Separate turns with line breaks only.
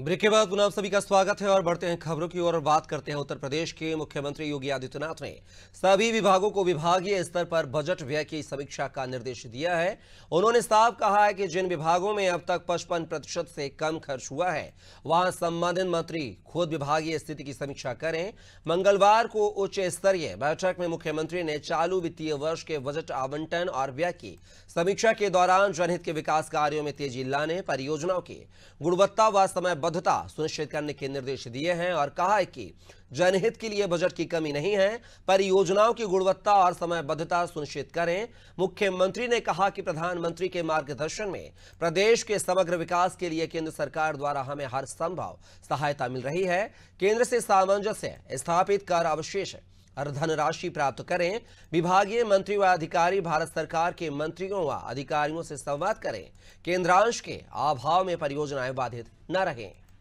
break के बाद पुनः सभी का स्वागत है और बढ़ते हैं खबरों की ओर बात करते हैं उत्तर प्रदेश के मुख्यमंत्री योगी आदित्यनाथ ने सभी विभागों को विभागीय स्तर पर बजट व्यय की समीक्षा का निर्देश दिया है उन्होंने साफ कहा है कि जिन विभागों में अब तक पचपन प्रतिशत से कम खर्च हुआ है वहां संबंधित मंत्री खुद विभागीय स्थिति की समीक्षा करें मंगलवार को उच्च स्तरीय बैठक में मुख्यमंत्री ने चालू वित्तीय वर्ष के बजट आवंटन और व्यय की समीक्षा के दौरान जनहित के विकास कार्यो में तेजी लाने परियोजनाओं की गुणवत्ता व समय वचनबद्धता सुनिश्चित करने के निर्देश दिए हैं और कहा है कि जनहित के लिए बजट की कमी नहीं है परियोजनाओं की गुणवत्ता और समयबद्धता सुनिश्चित करें मुख्यमंत्री ने कहा कि प्रधानमंत्री के मार्गदर्शन में प्रदेश के समग्र विकास के लिए केंद्र सरकार द्वारा हमें हर संभव सहायता मिल रही है केंद्र से सामंजस्य स्थापित कर अवशेष और धनराशि प्राप्त करें विभागीय मंत्री व अधिकारी भारत सरकार के मंत्रियों व अधिकारियों से संवाद करें केंद्रांश के अभाव में परियोजनाएं बाधित न रहें